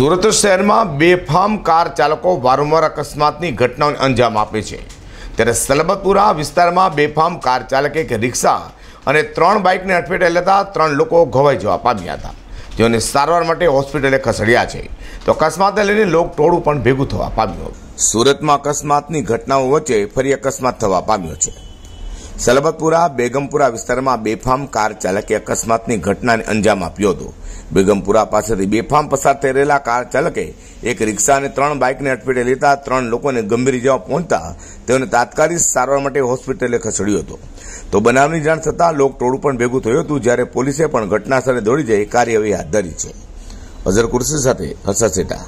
સુરત શહેરમાં બેફામ કાર ચાલકો વારંવાર અકસ્માતની ઘટનાઓને અંજામ આપે છે ત્યારે સલબતપુરા વિસ્તારમાં બેફામ કાર ચાલકે એક રિક્ષા અને ત્રણ બાઇકને અડફેટે લેતા ત્રણ લોકો ઘવાઈ જવા પામ્યા હતા જેઓને સારવાર માટે હોસ્પિટલે ખસેડ્યા છે તો અકસ્માતને લઈને લોક ટોળું પણ ભેગું થવા પામ્યું સુરતમાં અકસ્માતની ઘટનાઓ વચ્ચે ફરી અકસ્માત થવા પામ્યો છે સલબતપુરા બેગમપુરા વિસ્તારમાં બેફામ કાર ચાલકે અકસ્માતની ઘટનાને અંજામ આપ્યો હતો બેગમપુરા પાસેથી બેફામ પસાર થઈ રહેલા કાર ચાલકે એક રિક્ષા અને ત્રણ બાઇકને અટપેટે લેતા ત્રણ લોકોને ગંભીર ઇજાઓ પહોંચતા તેઓને તાત્કાલિક સારવાર માટે હોસ્પિટલે ખસેડ્યો હતો તો બનાવની જાણ થતાં લોક ટોળું પણ ભેગું થયું હતું જ્યારે પોલીસે પણ ઘટના સ્થળે દોડી જઈ કાર્યવાહી હાથ ધરી છે અઝર કુર્સી સાથે હર્ષદ સેટા